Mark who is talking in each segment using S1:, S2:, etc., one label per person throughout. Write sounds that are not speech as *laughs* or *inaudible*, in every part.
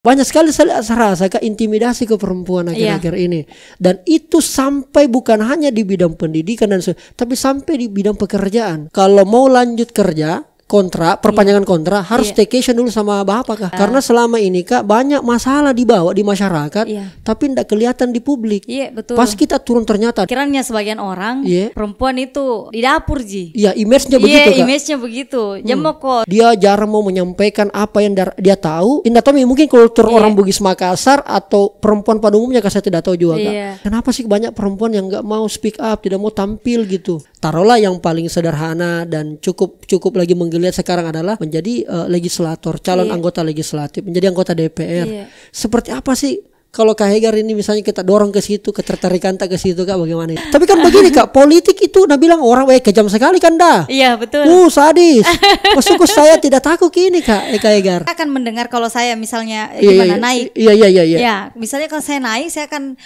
S1: Banyak sekali saya rasa intimidasi ke perempuan iya. akhir-akhir yeah. ini dan itu sampai bukan hanya di bidang pendidikan dan tapi sampai di bidang pekerjaan. Kalau mau lanjut kerja, kontrak, iya. perpanjangan yeah. kontrak harus yeah. staycation dulu sama bapak kah? Uh. Karena selama ini kak banyak masalah dibawa di masyarakat, yeah. tapi tidak kelihatan di publik. Iya yeah,
S2: betul. Pas kita turun ternyata. Kiranya sebagian orang yeah. perempuan itu di dapur ji. Iya
S1: yeah, image-nya yeah, begitu kak. image-nya
S2: begitu. Hmm. kok.
S1: Dia jarang mau menyampaikan apa yang dia tahu. Indah Tommy mungkin kultur yeah. orang Bugis Makassar atau perempuan pada umumnya kak saya tidak tahu juga Yeah. Kenapa sih banyak perempuan yang nggak mau speak up, tidak mau tampil gitu? taruhlah yang paling sederhana dan cukup cukup lagi menggeliat sekarang adalah menjadi uh, legislator, calon iya. anggota legislatif, menjadi anggota DPR. iya. Seperti apa sih kalau Kak Hegar ini misalnya kita dorong ke situ, ketertarikan tak ke situ Kak bagaimana? Tapi kan *laughs* begini Kak, politik itu udah bilang orang weh kejam sekali kan dah.
S2: Iya betul. Uh
S1: sadis. *laughs* Maksudku saya tidak takut ini Kak, eh, Kak Hegar.
S2: Kita akan mendengar kalau saya misalnya eh, iya, iya, gimana iya, naik. Iya iya iya iya. Ya, misalnya kalau saya naik saya akan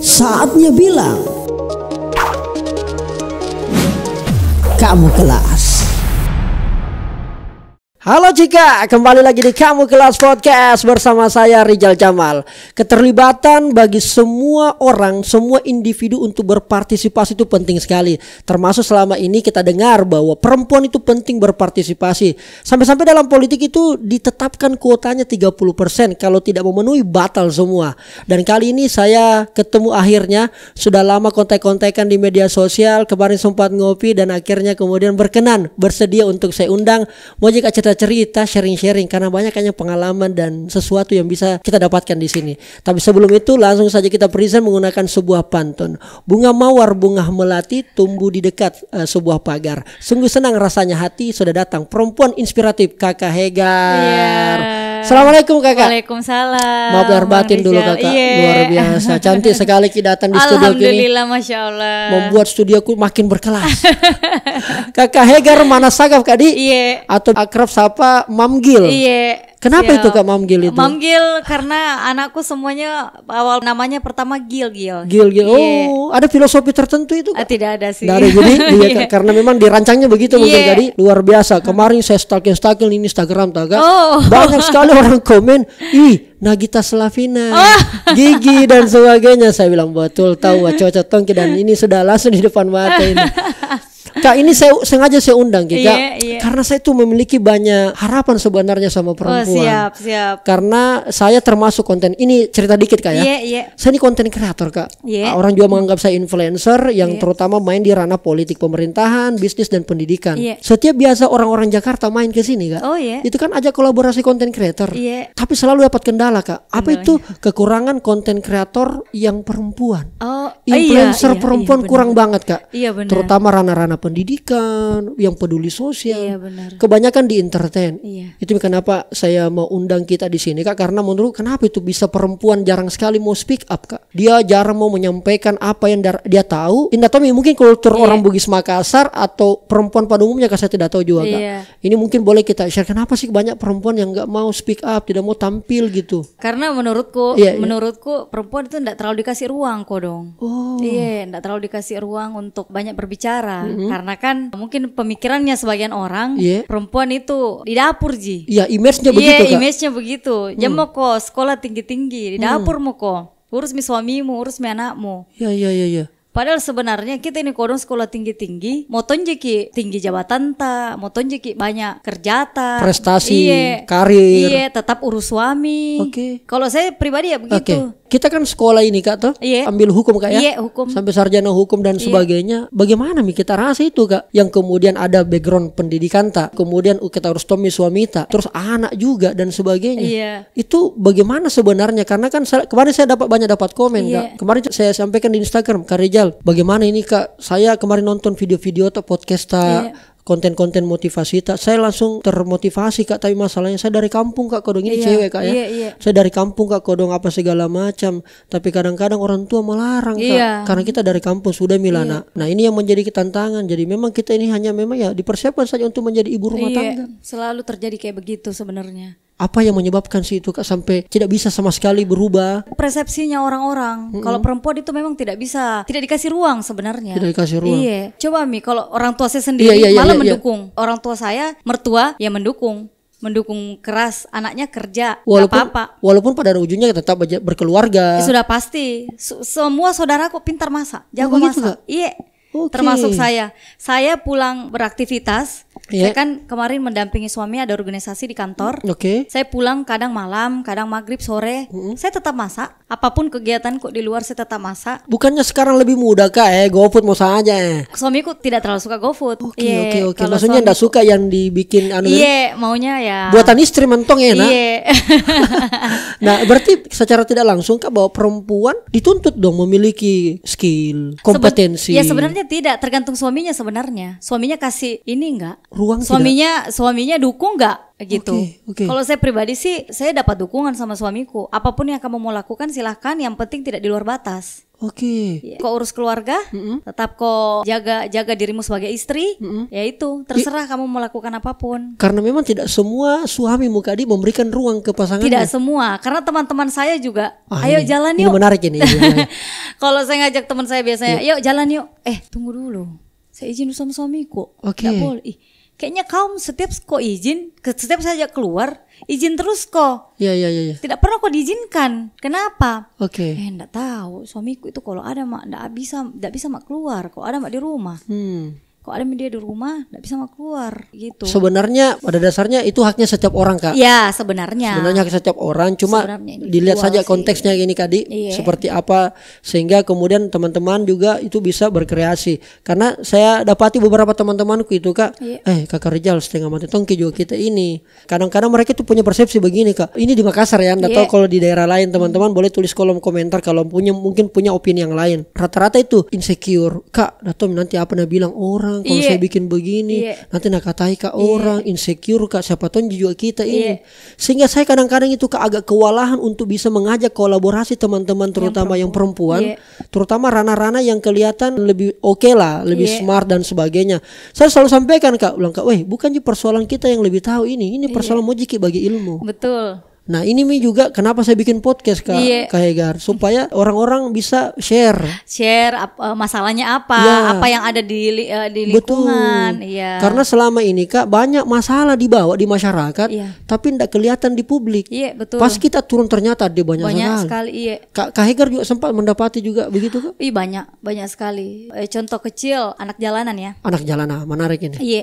S1: Saatnya bilang kamu kelas Halo Cika, kembali lagi di Kamu Kelas Podcast bersama saya Rizal Jamal. Keterlibatan bagi semua orang, semua individu untuk berpartisipasi itu penting sekali. Termasuk selama ini kita dengar bahwa perempuan itu penting berpartisipasi. Sampai-sampai dalam politik itu ditetapkan kuotanya 30%, kalau tidak memenuhi batal semua. Dan kali ini saya ketemu akhirnya, sudah lama kontak-kontakan di media sosial, kemarin sempat ngopi dan akhirnya kemudian berkenan, bersedia untuk saya undang. Mau jika cerita cerita, sharing-sharing karena banyak kayaknya pengalaman dan sesuatu yang bisa kita dapatkan di sini. Tapi sebelum itu langsung saja kita present menggunakan sebuah pantun. Bunga mawar bunga melati tumbuh di dekat uh, sebuah pagar. Sungguh senang rasanya hati sudah datang perempuan inspiratif Kakak Hegar. Yeah. Assalamualaikum kakak.
S2: Waalaikumsalam. Maaf lahir batin dulu kakak. Yeah. Luar biasa.
S1: Cantik sekali kita datang di studio kini. Alhamdulillah,
S2: masya Allah. Membuat
S1: studioku makin berkelas. *laughs* kakak Hegar mana sagaf di? Iya. Yeah. Atau akrab sapa Mamgil. Iya.
S2: Yeah. Kenapa Gil. itu Kak
S1: Mamgil itu? Mam
S2: karena anakku semuanya awal namanya pertama Gil Gil. Gil Gil. Iya.
S1: Oh, ada filosofi tertentu
S2: itu? Kak? Ah, tidak ada sih. Dari jadi dia, yeah.
S1: karena memang dirancangnya begitu yeah. mungkin jadi iya. luar biasa. Kemarin saya stalking stalking di Instagram taga. Oh. Banyak sekali *laughs* orang komen, "Ih, Nagita Slavina, oh. *laughs* Gigi dan sebagainya." Saya bilang, "Betul, tahu cocok tongki dan ini sudah langsung di depan mata ini." *laughs* Kak ini saya sengaja saya undang gitu. yeah, yeah. karena saya tuh memiliki banyak harapan sebenarnya sama oh, perempuan. Oh, siap, siap. Karena saya termasuk konten ini cerita dikit Kak ya. Yeah, yeah. Saya ini konten kreator Kak. Yeah. Iya. Orang juga menganggap saya influencer yang yeah. terutama main di ranah politik pemerintahan, bisnis dan pendidikan. Yeah. Setiap biasa orang-orang Jakarta main ke sini Kak. Oh iya. Yeah. Itu kan ajak kolaborasi konten kreator. Yeah. Tapi selalu dapat kendala Kak. Apa Kendalanya. itu iya. kekurangan konten kreator yang perempuan?
S2: Oh, oh iya, influencer iya, iya, perempuan iya, kurang
S1: banget Kak. Iya benar. Terutama ranah-ranah pendidikan, yang peduli sosial. Iya, benar. Kebanyakan di entertain. Iya. Itu kenapa saya mau undang kita di sini Kak karena menurut kenapa itu bisa perempuan jarang sekali mau speak up Kak. Dia jarang mau menyampaikan apa yang dia tahu. Indah tapi mungkin kultur iya. orang Bugis Makassar atau perempuan pada umumnya Kak saya tidak tahu juga Kak. Iya. Ini mungkin boleh kita share kenapa sih banyak perempuan yang nggak mau speak up, tidak mau tampil gitu.
S2: Karena menurutku iya, iya. menurutku perempuan itu tidak terlalu dikasih ruang kok dong. Oh. Iya, tidak terlalu dikasih ruang untuk banyak berbicara. Mm -hmm karena kan mungkin pemikirannya sebagian orang yeah. perempuan itu di dapur ji.
S1: Iya, yeah, iya, image-nya begitu. Iya, image-nya
S2: begitu. Hmm. Jam mau kok sekolah tinggi-tinggi di hmm. dapur hmm. mau kok. Urus mi suamimu, urus mi anakmu.
S1: Iya, yeah, iya, yeah, iya, yeah, iya.
S2: Padahal sebenarnya kita ini kurang sekolah tinggi-tinggi, mau tonjeki tinggi jabatan ta, mau tonjeki banyak kerja ta, prestasi, iye, karir, iye, tetap urus suami. Oke. Okay. Kalau saya pribadi ya begitu. Okay. Kita kan sekolah ini kak tuh, iye. ambil hukum kak ya, iye, hukum. sampai
S1: sarjana hukum dan iye. sebagainya. Bagaimana mi kita rasa itu kak, yang kemudian ada background pendidikan tak, kemudian kita harus tomi suami tak, terus anak juga dan sebagainya. Iya. Itu bagaimana sebenarnya? Karena kan kemarin saya dapat banyak dapat komen iye. kak. Kemarin saya sampaikan di Instagram, karya bagaimana ini Kak? Saya kemarin nonton video-video atau podcast tak yeah konten-konten motivasi tak saya langsung termotivasi kak tapi masalahnya saya dari kampung kak kodong ini iya, cewek kak ya iya, iya. saya dari kampung kak kodong apa segala macam tapi kadang-kadang orang tua melarang kak iya. karena kita dari kampung sudah milana iya. nah ini yang menjadi tantangan jadi memang kita ini hanya memang ya dipersiapkan saja
S2: untuk menjadi ibu rumah iya, tangga selalu terjadi kayak begitu sebenarnya
S1: apa yang menyebabkan sih itu kak sampai tidak bisa sama sekali berubah
S2: persepsinya orang-orang mm-hmm. kalau perempuan itu memang tidak bisa tidak dikasih ruang sebenarnya tidak dikasih ruang iya coba mi kalau orang tua saya sendiri iya, iya, iya malah iya, iya, mendukung orang tua saya mertua ya mendukung mendukung keras anaknya kerja walaupun apa-apa
S1: walaupun pada ujungnya tetap berkeluarga ya, sudah
S2: pasti Su semua saudaraku pintar masak jago oh, gitu masak gitu, iya okay. termasuk saya saya pulang beraktivitas Yeah. Saya kan kemarin mendampingi suami ada organisasi di kantor. Oke. Okay. Saya pulang kadang malam, kadang maghrib sore. Mm -hmm. Saya tetap masak. Apapun kegiatan kok di luar saya tetap masak.
S1: Bukannya sekarang lebih mudah kak? Eh, GoFood mau saja. Suami
S2: eh? Suamiku tidak terlalu suka GoFood. Oke okay, iya, yeah, oke okay, oke. Okay. Maksudnya suamiku... tidak
S1: suka yang dibikin anu. Iya, yeah,
S2: maunya ya. Buatan
S1: istri mentong ya nak. Iya. Yeah. *laughs* nah, berarti secara tidak langsung kak bahwa perempuan dituntut dong memiliki skill, kompetensi. Seben ya sebenarnya
S2: tidak, tergantung suaminya sebenarnya. Suaminya kasih ini enggak? ruang suaminya tidak... suaminya dukung nggak gitu. Okay, okay. Kalau saya pribadi sih saya dapat dukungan sama suamiku. Apapun yang kamu mau lakukan silahkan. Yang penting tidak di luar batas. Oke. Okay. Iya. kok urus keluarga, mm -hmm. tetap kok jaga jaga dirimu sebagai istri, mm -hmm. ya itu iya. terserah I kamu lakukan apapun.
S1: Karena memang tidak semua suami Mukadi memberikan ruang ke pasangan Tidak
S2: semua, karena teman-teman saya juga. Ah, Ayo ini, jalan yuk. Ini
S1: menarik ini. *laughs* Iya,
S2: Kalau saya ngajak teman saya biasanya, yuk. yuk jalan yuk. Eh tunggu dulu, saya izin sama suamiku. Oke. Okay. Tidak boleh kayaknya kaum setiap kok izin setiap saja keluar izin terus kok ya ya ya, ya. tidak pernah kok diizinkan kenapa oke okay. eh enggak tahu suamiku itu kalau ada mak enggak bisa enggak bisa mak keluar kok ada mak di rumah hmm kok ada media di rumah nggak bisa mau keluar gitu
S1: sebenarnya pada dasarnya itu haknya setiap orang kak ya sebenarnya sebenarnya hak setiap orang cuma dilihat saja konteksnya ini kadi iya. seperti apa sehingga kemudian teman-teman juga itu bisa berkreasi karena saya dapati beberapa teman-temanku itu kak iya. eh kakak Rizal setengah mati tongki juga kita ini kadang-kadang mereka itu punya persepsi begini kak ini di Makassar ya nggak iya. kalau di daerah lain teman-teman boleh tulis kolom komentar kalau punya mungkin punya opini yang lain rata-rata itu insecure kak atau nanti apa nabi bilang orang orang kalau yeah. saya bikin begini yeah. nanti nakatai kak iya. orang yeah. insecure kak siapa tahu juga kita ini iya. sehingga saya kadang-kadang itu kak agak kewalahan untuk bisa mengajak kolaborasi teman-teman terutama yang perempuan, yang perempuan yeah. terutama rana-rana yang kelihatan lebih oke okay lah lebih yeah. smart dan sebagainya saya selalu sampaikan kak ulang kak weh bukan persoalan kita yang lebih tahu ini ini iya. persoalan yeah. mojiki bagi ilmu betul Nah ini mi juga kenapa saya bikin podcast kak, yeah. kak Hegar supaya orang-orang bisa share,
S2: share ap eh, masalahnya apa, yeah. apa yang ada di eh, di lingkungan. Betul. Iya. Yeah. Karena
S1: selama ini kak banyak masalah dibawa di masyarakat, yeah. tapi tidak kelihatan di publik. Iya betul. Pas kita turun ternyata ada banyak, banyak sekali. sekali iya. Kak, kak Hegar juga sempat mendapati juga begitu kak? Iya banyak
S2: banyak sekali. Eh, contoh kecil anak jalanan ya.
S1: Anak jalanan menarik ini.
S2: Iya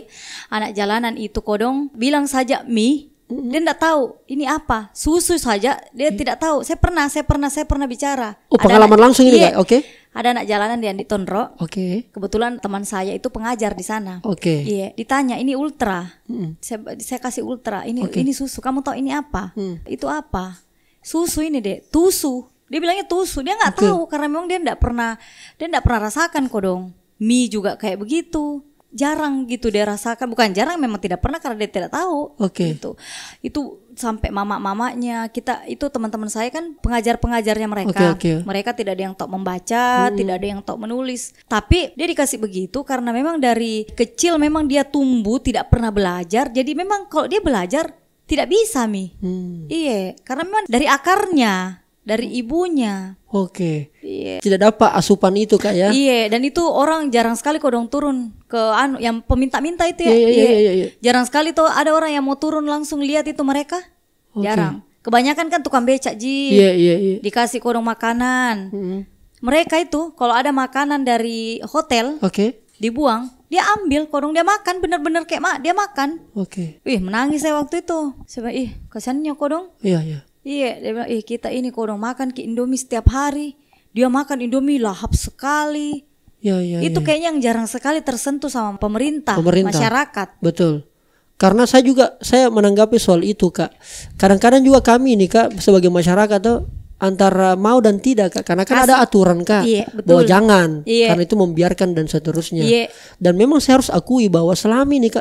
S2: anak jalanan itu kodong bilang saja mi dia tidak tahu ini apa susu saja dia hmm tidak tahu. Saya pernah saya pernah saya pernah bicara. Oh pengalaman anak, langsung ini iya, oke? Okay. Ada anak jalanan di Andi Tondro. Oke. Okay. Kebetulan teman saya itu pengajar di sana. Oke. Okay. Iya ditanya ini ultra. hmm Saya saya kasih ultra ini okay. ini susu. Kamu tahu ini apa? Mm. Itu apa? Susu ini deh tusu. Dia bilangnya tusu. Dia nggak okay. tahu karena memang dia tidak pernah dia tidak pernah rasakan kodong. Mie juga kayak begitu jarang gitu dia rasakan bukan jarang memang tidak pernah karena dia tidak tahu okay. gitu itu sampai mama-mamanya kita itu teman-teman saya kan pengajar-pengajarnya mereka okay, okay. mereka tidak ada yang tok membaca hmm. tidak ada yang tok menulis tapi dia dikasih begitu karena memang dari kecil memang dia tumbuh tidak pernah belajar jadi memang kalau dia belajar tidak bisa mi hmm. iya karena memang dari akarnya dari ibunya
S1: Oke. Okay. Iya. Yeah. Tidak dapat asupan itu kak ya? Iya.
S2: Yeah, dan itu orang jarang sekali kok dong turun ke anu yang peminta-minta itu ya. Iya iya iya. iya, iya jarang sekali tuh ada orang yang mau turun langsung lihat itu mereka. Okay. Jarang. Kebanyakan kan tukang becak ji. Iya yeah, iya yeah, Yeah. Dikasih kodong makanan. Mm -hmm. Mereka itu kalau ada makanan dari hotel, okay. dibuang, dia ambil kodong dia makan bener-bener kayak mak dia makan. Oke. Okay. Ih menangis saya waktu itu. Saya ih kasiannya kodong. Iya iya. Iya, dia bilang, eh kita ini kurang makan ke Indomie setiap hari. Dia makan Indomie lahap sekali.
S1: Ya, ya, ya, itu ya. kayaknya
S2: yang jarang sekali tersentuh sama pemerintah, pemerintah, masyarakat.
S1: Betul. Karena saya juga saya menanggapi soal itu kak. Kadang-kadang juga kami ini kak sebagai masyarakat tuh antara mau dan tidak kak karena kan As ada aturan kak iya, bahwa jangan iya. karena itu membiarkan dan seterusnya iya. dan memang saya harus akui bahwa selama ini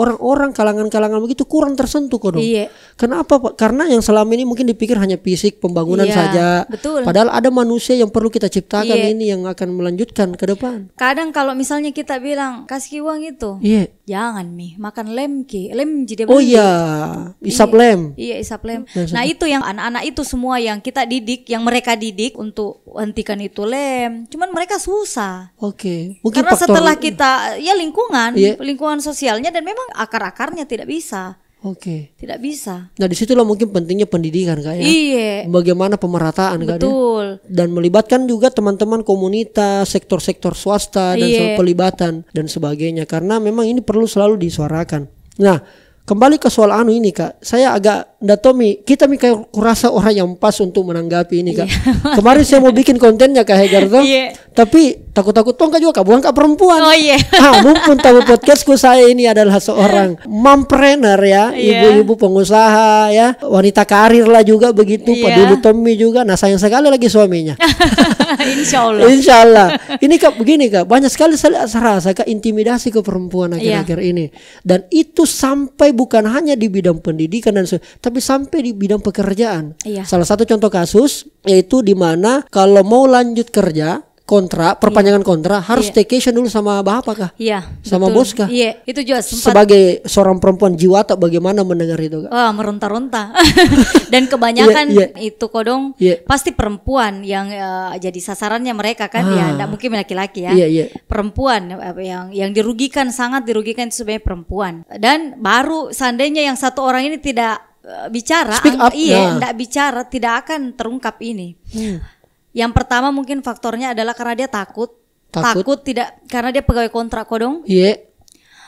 S1: orang-orang kalangan-kalangan begitu kurang tersentuh kok dong iya. kenapa pak karena yang selama ini mungkin dipikir hanya fisik pembangunan iya, saja betul. padahal ada manusia yang perlu kita ciptakan iya. ini yang akan melanjutkan ke depan
S2: kadang kalau misalnya kita bilang kasih uang itu iya. jangan nih makan lem ki lem jadi oh iya isap iya. lem iya isap lem iya, nah itu yang anak-anak itu semua yang kita di didik yang mereka didik untuk hentikan itu lem. Cuman mereka susah. Oke.
S1: Okay. Karena faktor... setelah
S2: kita ya lingkungan, yeah. lingkungan sosialnya dan memang akar-akarnya tidak bisa. Oke. Okay. Tidak bisa.
S1: Nah disitulah mungkin pentingnya pendidikan kak ya. Iya. Bagaimana pemerataan Betul. kak ya. Betul. Dan melibatkan juga teman-teman komunitas, sektor-sektor swasta dan iya. pelibatan dan sebagainya. Karena memang ini perlu selalu disuarakan. Nah kembali ke soal anu ini kak, saya agak Nda Tommy, kita mi kayak kurasa orang yang pas untuk menanggapi ini kak. Yeah. *laughs* Kemarin saya mau bikin kontennya kak Hegar yeah. Iya. tapi takut-takut tuh kak juga kak buang kak perempuan. Oh iya. Yeah. *laughs* ah mumpun tahu podcastku saya ini adalah seorang mompreneur ya, iya. ibu-ibu yeah. pengusaha ya, wanita karir lah juga begitu. Yeah. Peduli Tommy juga. Nah sayang sekali lagi suaminya.
S2: *laughs* Insya Allah. Insya Allah.
S1: Ini kak begini kak, banyak sekali saya rasa kak intimidasi ke perempuan iya. akhir-akhir yeah. ini, dan itu sampai bukan hanya di bidang pendidikan dan tapi sampai di bidang pekerjaan. Iya. Salah satu contoh kasus yaitu di mana kalau mau lanjut kerja kontra iya. perpanjangan yeah. kontrak harus yeah. staycation dulu sama bapak kah?
S2: Iya. sama betul. bos kah? Iya, itu juga sempat. Sebagai
S1: seorang perempuan jiwa atau bagaimana mendengar itu kah?
S2: Oh, meronta-ronta. *laughs* Dan kebanyakan yeah, yeah. itu kodong yeah. pasti perempuan yang uh, jadi sasarannya mereka kan ya, ah. ya, enggak mungkin laki-laki ya. Iya, yeah. Perempuan yang yang dirugikan sangat dirugikan itu sebenarnya perempuan. Dan baru seandainya yang satu orang ini tidak Eh, bicara, Speak up, iya, tidak nah. bicara tidak akan terungkap ini. Hmm. Yang pertama mungkin faktornya adalah karena dia takut, takut, takut tidak karena dia pegawai kontrak kodong. Iya. Yeah.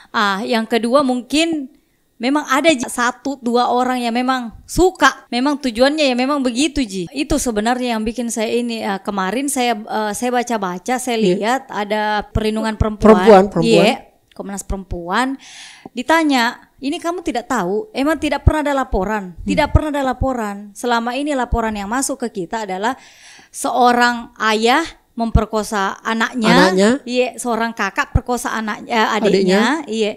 S2: Ah, yang kedua mungkin memang ada satu dua orang yang memang suka, memang tujuannya ya memang begitu ji. Itu sebenarnya yang bikin saya ini uh, kemarin saya uh, saya baca-baca, saya iya. lihat ada perlindungan perempuan. Perempuan, perempuan. Yeah Komnas Perempuan ditanya, "Ini kamu tidak tahu, emang tidak pernah ada laporan, hmm. tidak pernah ada laporan. Selama ini laporan yang masuk ke kita adalah seorang ayah memperkosa anaknya, anaknya? iya, seorang kakak perkosa anaknya, eh, adiknya, adiknya. iya.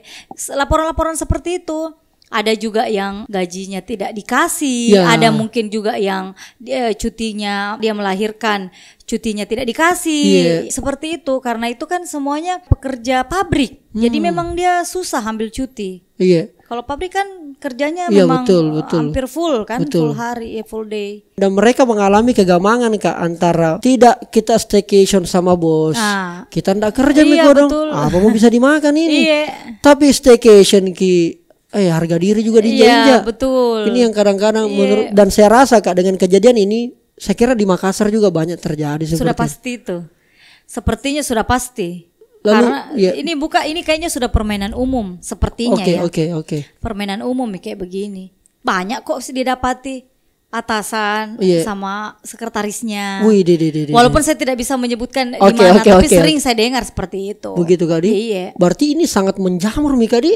S2: Laporan-laporan seperti itu ada juga yang gajinya tidak dikasih, ya. ada mungkin juga yang dia cutinya dia melahirkan cutinya tidak dikasih. Yeah. Seperti itu karena itu kan semuanya pekerja pabrik. Hmm. Jadi memang dia susah ambil cuti. Iya. Kalau pabrik kan kerjanya ya, memang betul, betul. hampir full kan, betul. full hari, ya, full day.
S1: Dan mereka mengalami kegamangan kak antara tidak kita staycation sama bos, nah. kita ndak kerja iya, dong apa mau bisa dimakan ini? Iya. Tapi staycation ki eh harga diri juga diinjak Iya,
S2: betul. Ini yang kadang-kadang yeah. menurut dan
S1: saya rasa Kak dengan kejadian ini saya kira di Makassar juga banyak terjadi seperti Sudah pasti
S2: itu. Sepertinya sudah pasti. Lalu, Karena ya. ini buka ini kayaknya sudah permainan umum sepertinya okay, ya. Oke,
S1: okay, oke, okay. oke.
S2: Permainan umum kayak begini. Banyak kok didapati atasan yeah. sama sekretarisnya. Wih, di, di, di, di. Walaupun saya tidak bisa menyebutkan okay, mana, okay, tapi okay. sering saya dengar seperti itu. Begitu
S1: kali. Iya. Berarti ini sangat menjamur Mika di.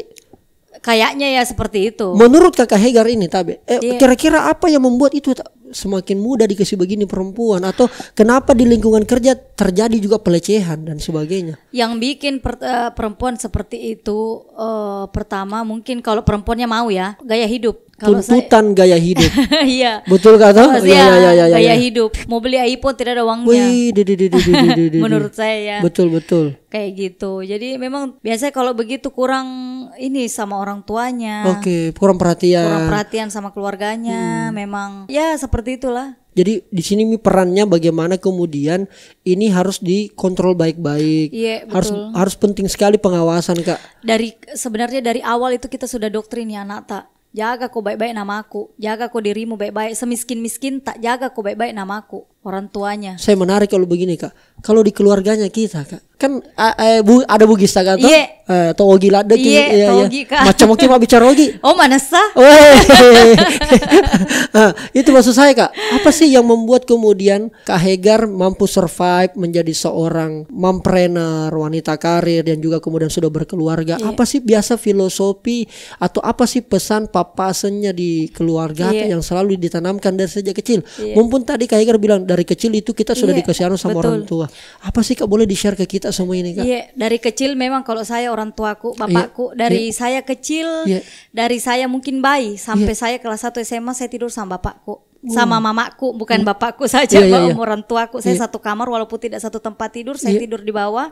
S2: Kayaknya ya seperti itu.
S1: Menurut Kakak Hegar ini, Tabe, eh, yeah. kira-kira apa yang membuat itu semakin mudah dikasih begini perempuan atau kenapa di lingkungan kerja terjadi juga pelecehan dan sebagainya.
S2: Yang bikin per, uh, perempuan seperti itu uh, pertama mungkin kalau perempuannya mau ya gaya hidup. Kalau
S1: Tuntutan gaya hidup.
S2: *laughs* Iya. Betul
S1: kata? Iya, iya iya iya ya, ya, Gaya ya. hidup.
S2: Mau beli iPhone tidak ada uangnya. Wih, di,
S1: di, di, di, di, di, di. Menurut
S2: saya ya. Betul betul. Kayak gitu. Jadi memang biasanya kalau begitu kurang ini sama orang tuanya. Oke,
S1: okay, kurang perhatian. Kurang perhatian
S2: sama keluarganya. Hmm. Memang ya seperti seperti itulah.
S1: Jadi di sini perannya bagaimana kemudian ini harus dikontrol baik-baik. Iya, betul. Harus harus penting sekali pengawasan, Kak.
S2: Dari sebenarnya dari awal itu kita sudah doktrin ya, Nak, tak jaga kau baik-baik namaku. jaga kau dirimu baik-baik, semiskin-miskin tak jaga kau baik-baik namaku orang tuanya. Saya
S1: menarik kalau begini kak. Kalau di keluarganya kita kak, kan eh, bu, ada bugis kan? Iya. Yeah. Eh, ogi lada yeah, iya, iya, Macam oke mau bicara ogi? *laughs* Oh mana sah? nah, *laughs* itu maksud saya kak. Apa sih yang membuat kemudian kak Hegar mampu survive menjadi seorang mompreneur, wanita karir dan juga kemudian sudah berkeluarga? Yeah. Apa sih biasa filosofi atau apa sih pesan papasenya di keluarga yeah. yang selalu ditanamkan dari sejak kecil? Yeah. Mumpun tadi kak Hegar bilang dari kecil itu kita sudah yeah, dikasih anu sama betul. orang tua. Apa sih Kak boleh di-share ke kita semua ini Kak? Iya, yeah,
S2: dari kecil memang kalau saya orang tuaku, bapakku yeah, dari yeah. saya kecil, yeah. dari saya mungkin bayi sampai yeah. saya kelas satu SMA saya tidur sama bapakku. Sama mamaku, bukan uh. bapakku iya, saja, yeah, yeah, yeah. orang tuaku. Saya yeah. satu kamar walaupun tidak satu tempat tidur, saya yeah. tidur di bawah.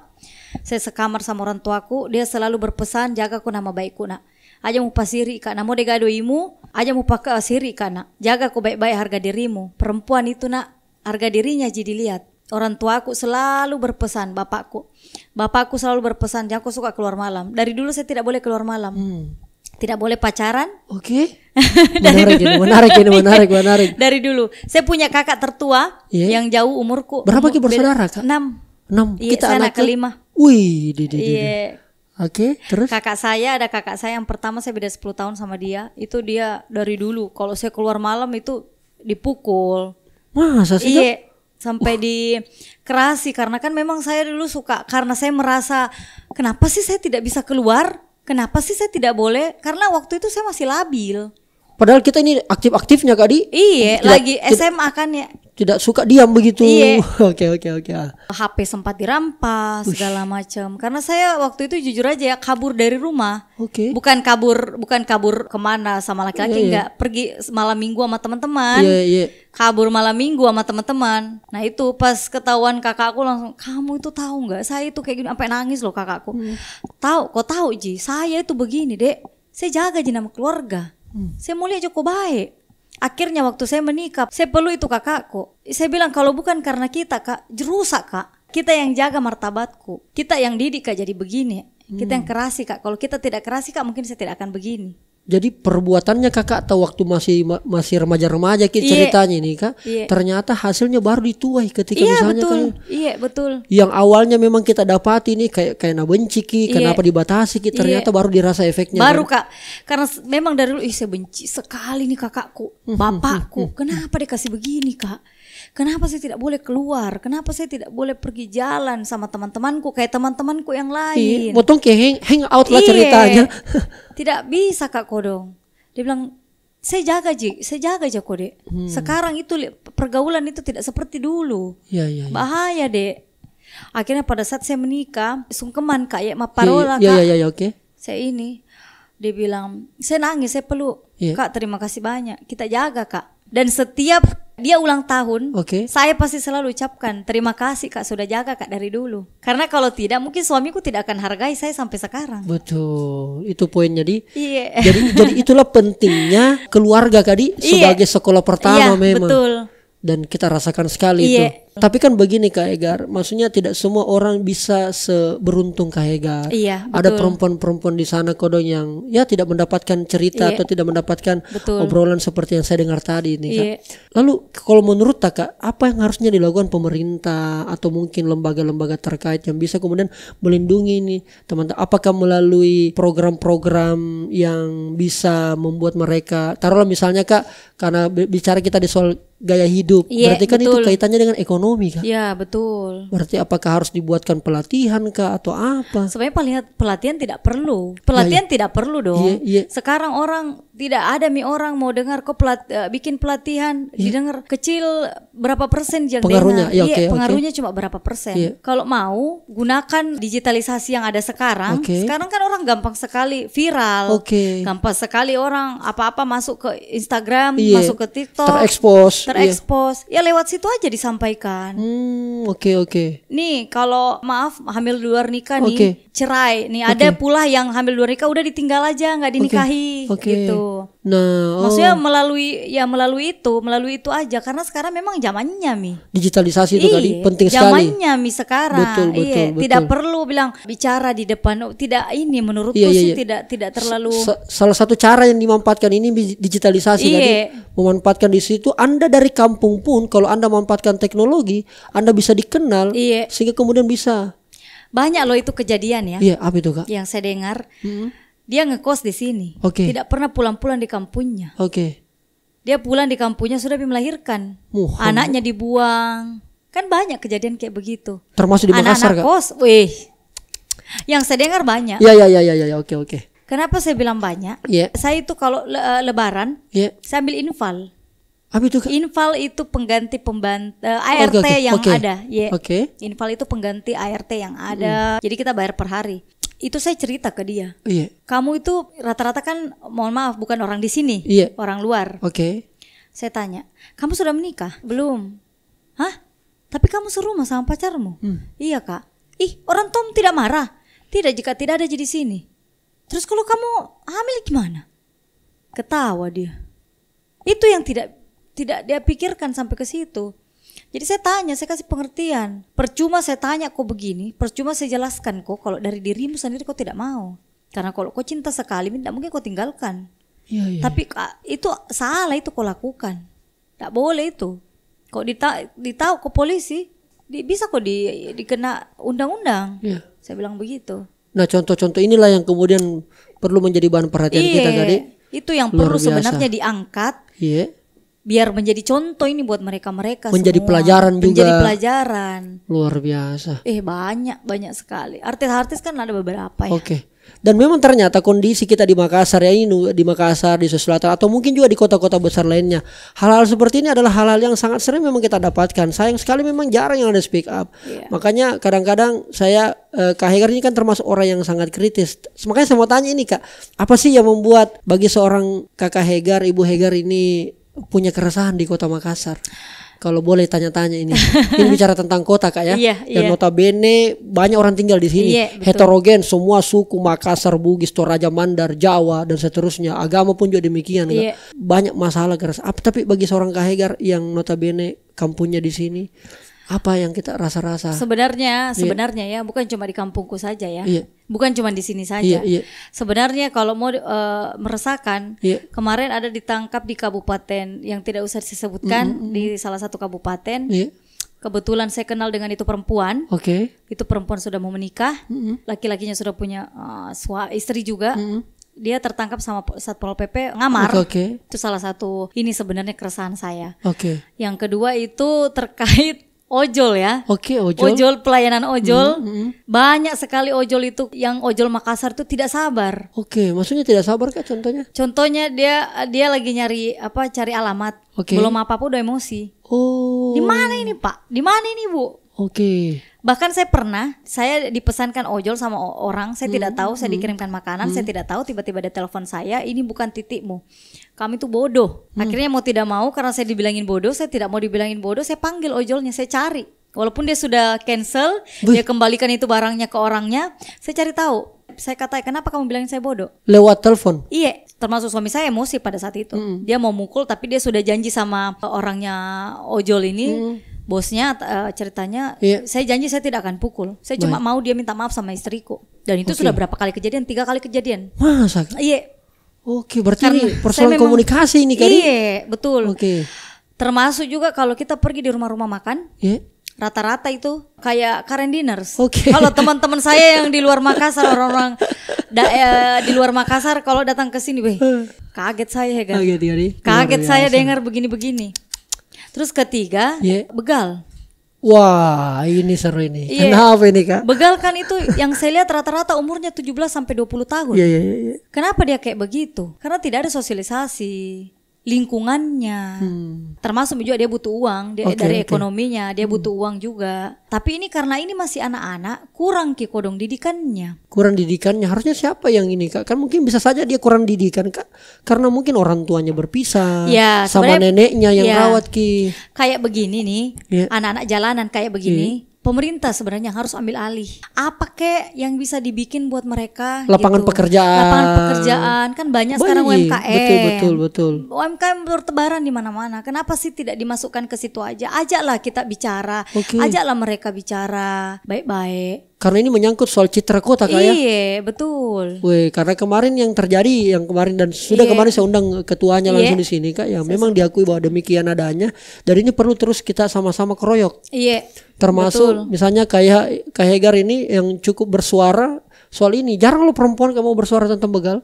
S2: Saya sekamar sama orang tuaku, dia selalu berpesan jaga ku nama baikku nak aja mau pasiri kak, namu degado imu aja mau pakai siri nak. jaga ku baik-baik harga dirimu perempuan itu nak harga dirinya jadi lihat. Orang tuaku selalu berpesan, bapakku. Bapakku selalu berpesan, jangan aku suka keluar malam. Dari dulu saya tidak boleh keluar malam. Hmm. Tidak boleh pacaran. Oke. Okay. *laughs* dari menarik, dulu. Ini, menarik, ini, menarik, menarik. *laughs* dari dulu. Saya punya kakak tertua yeah. yang jauh umurku. Berapa umur, bersaudara, Kak? Enam. Enam. Yeah, Kita anak kelima.
S1: Wih, di di iya. Oke, okay,
S2: terus? Kakak saya ada kakak saya yang pertama saya beda 10 tahun sama dia. Itu dia dari dulu kalau saya keluar malam itu dipukul. Masa sih? Iya, sampai uh. di kerasi karena kan memang saya dulu suka karena saya merasa kenapa sih saya tidak bisa keluar? Kenapa sih saya tidak boleh? Karena waktu itu saya masih labil.
S1: Padahal kita ini aktif-aktifnya Kak Di. Iya, lagi SMA kan ya tidak suka diam begitu. Iya. *laughs* Oke oke oke.
S2: HP ah. sempat dirampas segala macam. Karena saya waktu itu jujur aja ya kabur dari rumah. Oke. Okay. Bukan kabur bukan kabur kemana sama laki-laki yeah, iya. enggak nggak pergi malam minggu sama teman-teman. Iya yeah, iya. Yeah. Kabur malam minggu sama teman-teman. Nah itu pas ketahuan kakakku langsung kamu itu tahu nggak saya itu kayak gini sampai nangis loh kakakku. Hmm. Tahu kok tahu Ji saya itu begini dek. Saya jaga jenama keluarga. Hmm. Saya mulia cukup baik Akhirnya waktu saya menikah, saya perlu itu kakakku. Saya bilang kalau bukan karena kita kak, jerusak kak. Kita yang jaga martabatku. Kita yang didik kak jadi begini. Kita hmm. yang kerasi kak. Kalau kita tidak kerasi kak mungkin saya tidak akan begini
S1: jadi perbuatannya kakak atau waktu masih masih remaja-remaja kita ceritanya ini kak yeah. ternyata hasilnya baru dituai ketika yeah, misalnya betul. kan,
S2: iya yeah, betul
S1: yang awalnya memang kita dapati ini kayak kayak benci ki yeah. kenapa dibatasi ki ternyata yeah. baru dirasa efeknya baru kan?
S2: kak karena memang dari dulu ih saya benci sekali nih kakakku hmm, hmm, hmm, bapakku kenapa dikasih begini kak Kenapa saya tidak boleh keluar? Kenapa saya tidak boleh pergi jalan sama teman-temanku kayak teman-temanku yang lain? Iya, potong
S1: kayak hang, hang out lah iya. ceritanya.
S2: *laughs* tidak bisa Kak Kodong. Dia bilang, saya jaga Ji, saya jaga aja kok dek. Hmm. Sekarang itu pergaulan itu tidak seperti dulu. Ya, ya, ya. Bahaya dek. Akhirnya pada saat saya menikah, sungkeman kak ya, maparola iya, ya, ya, kak. Ya, ya, ya, oke. Okay. Saya ini, dia bilang, saya nangis, saya peluk. Ya. Kak terima kasih banyak, kita jaga kak. Dan setiap dia ulang tahun, okay. saya pasti selalu ucapkan terima kasih kak sudah jaga kak dari dulu. Karena kalau tidak mungkin suamiku tidak akan hargai saya sampai sekarang.
S1: Betul, itu poinnya jadi.
S2: Yeah. Jadi
S1: jadi itulah pentingnya keluarga kadi iya. sebagai yeah. sekolah pertama yeah, memang. Betul. Dan kita rasakan sekali yeah. itu. Tapi kan begini Kak Egar, maksudnya tidak semua orang bisa seberuntung Kak Egar. Iya, betul. Ada perempuan-perempuan di sana kodong yang ya tidak mendapatkan cerita iya. atau tidak mendapatkan betul. obrolan seperti yang saya dengar tadi ini Iya. Lalu kalau menurut Kak, apa yang harusnya dilakukan pemerintah atau mungkin lembaga-lembaga terkait yang bisa kemudian melindungi ini teman-teman? Apakah melalui program-program yang bisa membuat mereka taruhlah misalnya Kak karena bicara kita di soal gaya hidup, iya, berarti kan betul. itu kaitannya dengan ekonomi ekonomi kan?
S2: Ya betul. Berarti
S1: apakah harus dibuatkan pelatihan
S2: kah atau apa? Sebenarnya pelatihan pelatihan tidak perlu. Pelatihan nah, ya. tidak perlu dong. Ya, ya. Sekarang orang tidak ada mi orang mau dengar kok pelat, uh, bikin pelatihan yeah. Hmm. didengar kecil berapa persen yang pengaruhnya dengar. Ya, okay, iya, pengaruhnya okay. cuma berapa persen. Yeah. Kalau mau gunakan digitalisasi yang ada sekarang. Okay. Sekarang kan orang gampang sekali viral. Okay. Gampang sekali orang apa-apa masuk ke Instagram, yeah. masuk ke TikTok, terekspos. Iya. Terekspos. Yeah. Ya lewat situ aja disampaikan. Hmm, oke okay, oke. Okay. Nih, kalau maaf hamil luar nikah okay. nih cerai. Nih okay. ada pula yang hamil luar nikah udah ditinggal aja nggak dinikahi
S1: okay. Okay. gitu. Gitu. Nah, oh. maksudnya
S2: melalui ya melalui itu, melalui itu aja karena sekarang memang zamannya mi.
S1: Digitalisasi itu kali tadi iya, penting jamannya, sekali. Zamannya
S2: mi sekarang. Betul, betul, iya, betul. tidak perlu bilang bicara di depan tidak ini menurutku iya, iya sih iya. tidak tidak terlalu S
S1: Salah satu cara yang dimanfaatkan ini digitalisasi iya. tadi memanfaatkan di situ Anda dari kampung pun kalau Anda memanfaatkan teknologi, Anda bisa dikenal iya. sehingga kemudian bisa
S2: banyak loh itu kejadian ya. Iya, apa itu Kak? Yang saya dengar. Mm -hmm dia ngekos di sini. Oke. Okay. Tidak pernah pulang-pulang di kampungnya. Oke. Okay. Dia pulang di kampungnya sudah melahirkan. Muhammad. Anaknya dibuang. Kan banyak kejadian kayak begitu. Termasuk di Makassar Anak-anak kos, weh. Yang saya dengar banyak. Iya, iya,
S1: iya, iya, ya, oke, oke.
S2: Kenapa saya bilang banyak? Yeah. Saya itu kalau le eh, lebaran, yeah. saya ambil infal. Apa itu? Infal itu pengganti pembant uh, eh, ART okay, okay. yang okay. ada. Yeah. Oke. Okay. Infal itu pengganti ART yang ada. Mm. Jadi kita bayar per hari itu saya cerita ke dia. Iya. Kamu itu rata-rata kan mohon maaf bukan orang di sini, iya. orang luar. Oke. Okay. Saya tanya, "Kamu sudah menikah?" "Belum." "Hah? Tapi kamu serumah sama pacarmu?" Hmm. "Iya, Kak." "Ih, orang Tom tidak marah." "Tidak jika tidak ada jadi sini." "Terus kalau kamu hamil gimana?" Ketawa dia. Itu yang tidak tidak dia pikirkan sampai ke situ. Jadi saya tanya, saya kasih pengertian. Percuma saya tanya kok begini, percuma saya jelaskan kok kalau dari dirimu sendiri kok tidak mau. Karena kalau kau cinta sekali, tidak mungkin kau tinggalkan. Ya, ya. Tapi itu salah itu kau lakukan. Tidak boleh itu. Kau dita ditahu ke polisi, di, bisa kok di, dikena undang-undang. Ya. Saya bilang begitu.
S1: Nah contoh-contoh inilah yang kemudian perlu menjadi bahan perhatian Iye, kita iya. tadi. Itu yang Luar perlu biasa. sebenarnya
S2: diangkat. Iya biar menjadi contoh ini buat mereka-mereka menjadi semua. pelajaran menjadi juga menjadi pelajaran luar biasa eh banyak banyak sekali artis-artis kan ada beberapa
S1: ya oke okay. dan memang ternyata kondisi kita di Makassar ya ini di Makassar di Sulawesi atau mungkin juga di kota-kota besar lainnya hal-hal seperti ini adalah hal-hal yang sangat sering memang kita dapatkan sayang sekali memang jarang yang ada speak up yeah. makanya kadang-kadang saya eh, Kak Hegar ini kan termasuk orang yang sangat kritis makanya saya mau tanya ini Kak apa sih yang membuat bagi seorang Kakak Hegar Ibu Hegar ini punya keresahan di kota Makassar kalau boleh tanya-tanya ini. *laughs* ini bicara tentang kota kak ya. Yeah, Dan yeah. notabene banyak orang tinggal di sini. Yeah, iya, Heterogen semua suku Makassar, Bugis, Toraja Mandar, Jawa dan seterusnya. Agama pun juga demikian. Yeah. Banyak masalah keras. Apa? Tapi bagi seorang Hegar yang notabene kampungnya di sini apa yang kita rasa-rasa? Sebenarnya, iya. sebenarnya
S2: yeah. ya bukan cuma di kampungku saja ya. Yeah. Bukan cuma di sini saja. Iya, iya. Sebenarnya kalau mau uh, meresahkan, iya. kemarin ada ditangkap di kabupaten yang tidak usah disebutkan mm -hmm. di salah satu kabupaten. Iya. Kebetulan saya kenal dengan itu perempuan. Oke. Okay. Itu perempuan sudah mau menikah, mm -hmm. laki-lakinya sudah punya uh, sua, istri juga. Mm -hmm dia tertangkap sama satpol pp ngamar. Oke. Itu salah satu ini sebenarnya keresahan saya. Oke. Okay. Yang kedua itu terkait ojol ya. Oke, okay, ojol. Ojol pelayanan ojol. Mm -hmm. Banyak sekali ojol itu yang ojol Makassar itu tidak sabar. Oke, okay, maksudnya tidak sabar kah contohnya? Contohnya dia dia lagi nyari apa cari alamat. Oke. Okay. Belum apa-apa udah emosi. Oh. Di mana ini, Pak? Di mana ini, Bu? Oke. Okay bahkan saya pernah saya dipesankan ojol sama orang saya hmm. tidak tahu saya hmm. dikirimkan makanan hmm. saya tidak tahu tiba-tiba ada telepon saya ini bukan titikmu kami tuh bodoh hmm. akhirnya mau tidak mau karena saya dibilangin bodoh saya tidak mau dibilangin bodoh saya panggil ojolnya saya cari walaupun dia sudah cancel Buh. dia kembalikan itu barangnya ke orangnya saya cari tahu saya kata kenapa kamu bilangin saya bodoh
S1: lewat telepon
S2: iya termasuk suami saya emosi pada saat itu hmm. dia mau mukul tapi dia sudah janji sama orangnya ojol ini hmm bosnya uh, ceritanya yeah. saya janji saya tidak akan pukul saya Baik. cuma mau dia minta maaf sama istriku dan itu okay. sudah berapa kali kejadian tiga kali kejadian masa iya oke okay, berarti persoalan komunikasi ini kan iya betul oke okay. termasuk juga kalau kita pergi di rumah-rumah makan yeah rata-rata itu kayak Karen dinners. Okay. *laughs* Kalau teman-teman saya yang di luar Makassar orang-orang eh, di luar Makassar kalau datang ke sini, weh, eh. kaget saya ya kan. Kaget,
S1: kaget saya dengar
S2: begini-begini. Terus ketiga, yeah. begal.
S1: Wah, ini seru ini. Yeah. Kenapa ini, Kak?
S2: Begal kan itu yang saya lihat rata-rata umurnya 17 sampai 20 tahun. Iya, yeah, iya, yeah, iya. Yeah. Kenapa dia kayak begitu? Karena tidak ada sosialisasi lingkungannya. Hmm. Termasuk juga dia butuh uang, dia okay, dari okay. ekonominya, dia hmm. butuh uang juga. Tapi ini karena ini masih anak-anak, kurang Ki Kodong didikannya.
S1: Kurang didikannya. Harusnya siapa yang ini Kak? Kan mungkin bisa saja dia kurang didikan Kak karena mungkin orang tuanya berpisah ya, sama neneknya yang ya, rawat
S2: Ki. Kayak begini nih, ya. anak-anak ya. jalanan kayak begini pemerintah sebenarnya harus ambil alih. Apa kek yang bisa dibikin buat mereka? Lapangan gitu. pekerjaan. Lapangan pekerjaan kan banyak Boleh. sekarang UMKM. Betul betul betul. UMKM bertebaran di mana-mana. Kenapa sih tidak dimasukkan ke situ aja? Ajaklah kita bicara. Okay. Ajaklah mereka bicara baik-baik karena ini
S1: menyangkut soal citra kota kayak. Ya?
S2: Iya, betul.
S1: Weh, karena kemarin yang terjadi yang kemarin dan sudah Iye. kemarin saya undang ketuanya Iye. langsung iya. di sini Kak ya. Memang diakui bahwa demikian adanya Jadi ini perlu terus kita sama-sama keroyok.
S2: Iya. Termasuk betul.
S1: misalnya kayak kayak Hegar ini yang cukup bersuara soal ini. Jarang lo perempuan kamu bersuara tentang begal.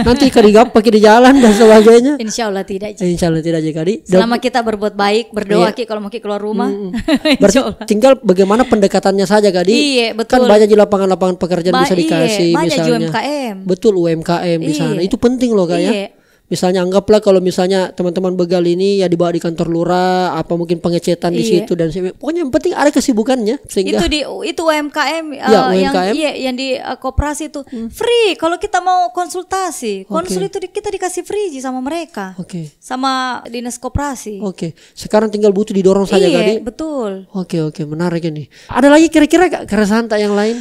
S1: Nanti kadi pakai di jalan dan sebagainya.
S2: Insya Allah tidak. Ji. Insya
S1: Allah tidak jika di Selama
S2: kita berbuat baik, berdoa iya. kalau mau keluar rumah. Mm
S1: *laughs* Berarti tinggal bagaimana pendekatannya saja kadi. Iya kan betul. Kan banyak di lapangan-lapangan pekerjaan ba bisa dikasih iya, misalnya. UMKM. Betul UMKM di iya. sana. Itu penting loh kayak ya. iya misalnya anggaplah kalau misalnya teman-teman begal ini ya dibawa di kantor lurah apa mungkin pengecetan iya. di situ dan pokoknya yang penting ada kesibukannya sehingga itu di
S2: itu UMKM, ya, uh, eh, UMKM. yang iya, yang di uh, koperasi itu hmm. free kalau kita mau konsultasi konsul okay. itu di, kita dikasih free sama mereka okay. sama dinas koperasi oke okay. sekarang tinggal
S1: butuh didorong saja iya, kali
S2: betul
S1: oke okay, oke okay, menarik ini ada lagi kira-kira keresahan tak yang lain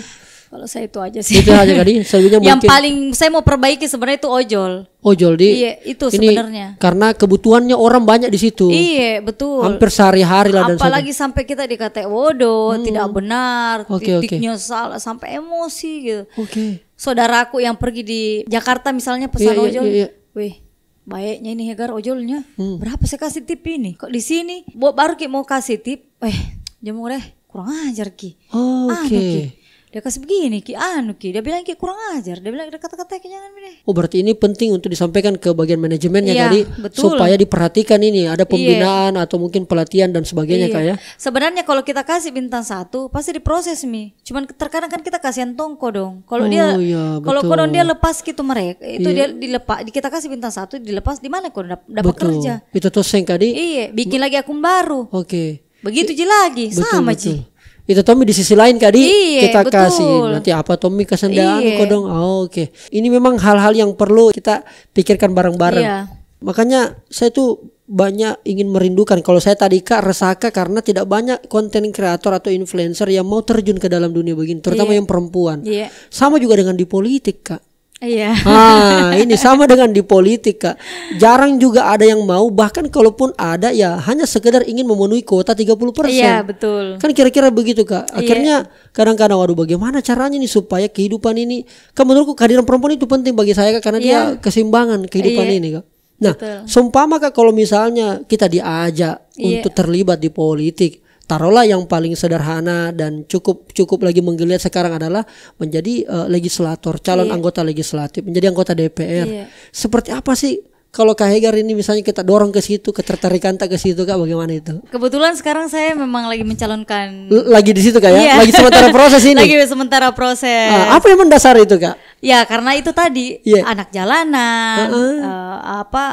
S2: kalau saya itu aja sih. Itu aja tadi. Kan? Iya, *laughs* yang mungkin. Yang paling saya mau perbaiki sebenarnya itu ojol.
S1: Ojol di. Iya, itu sebenarnya. Karena kebutuhannya orang banyak di situ.
S2: Iya, betul. Hampir sehari-hari lah dan Apalagi sampai kita dikatai bodoh, hmm. tidak benar, okay, titiknya okay. salah sampai emosi gitu. Oke. Okay. Saudaraku yang pergi di Jakarta misalnya pesan iya, iya ojol. Iya, iya. Weh, baiknya ini Hegar ojolnya. Hmm. Berapa saya kasih tip ini? Kok di sini? Baru kita mau kasih tip. Eh, jamu deh kurang ajar ki. Oh, Oke. Okay dia kasih begini ki anu ki dia bilang ki kurang ajar dia bilang kata-kata ki
S1: jangan deh oh berarti ini penting untuk disampaikan ke bagian manajemennya iya, supaya diperhatikan ini ada iya. pembinaan iya. atau mungkin pelatihan dan sebagainya ya. iya. kayak
S2: sebenarnya kalau kita kasih bintang satu pasti diproses mi cuman terkadang kan kita kasihan tongko dong kalau oh, dia iya,
S1: kalau kodon dia
S2: lepas gitu mereka itu iya. dia dilepas kita kasih bintang satu dilepas di mana kok dapat kerja
S1: itu tuh sengkadi tadi iya bikin lagi akun baru oke okay. begitu ji lagi betul, sama sih itu Tommy di sisi lain kadi Iye, kita betul. kasih nanti apa Tommy kesendaan iya. kok dong oh, oke okay. ini memang hal-hal yang perlu kita pikirkan bareng-bareng iya. makanya saya tuh banyak ingin merindukan kalau saya tadi kak resaka karena tidak banyak konten kreator atau influencer yang mau terjun ke dalam dunia begini terutama Iye. yang perempuan Iye. sama juga dengan di politik kak
S2: Iya. Nah,
S1: ini sama dengan di politik, Kak. Jarang juga ada yang mau, bahkan kalaupun ada ya hanya sekedar ingin memenuhi kuota 30%. Iya, betul. Kan kira-kira begitu, Kak. Iya. Akhirnya kadang-kadang iya. waduh bagaimana caranya nih supaya kehidupan ini kan menurutku kehadiran perempuan itu penting bagi saya, Kak, karena iya. dia kesimbangan kehidupan iya. ini, Kak. Nah, sumpah maka Kak kalau misalnya kita diajak iya. untuk terlibat di politik, taruhlah yang paling sederhana dan cukup cukup lagi menggeliat sekarang adalah menjadi uh, legislator, calon yeah. anggota legislatif, menjadi anggota DPR. Yeah. Seperti apa sih kalau Kak Hegar ini misalnya kita dorong ke situ, ketertarikan tak ke situ Kak bagaimana itu?
S2: Kebetulan sekarang saya memang lagi mencalonkan
S1: L lagi di situ Kak ya. Iya. Lagi sementara proses *laughs* ini. lagi
S2: sementara proses. Nah,
S1: apa yang mendasar itu Kak?
S2: Ya karena itu tadi yeah. anak jalanan, uh -uh. Uh, apa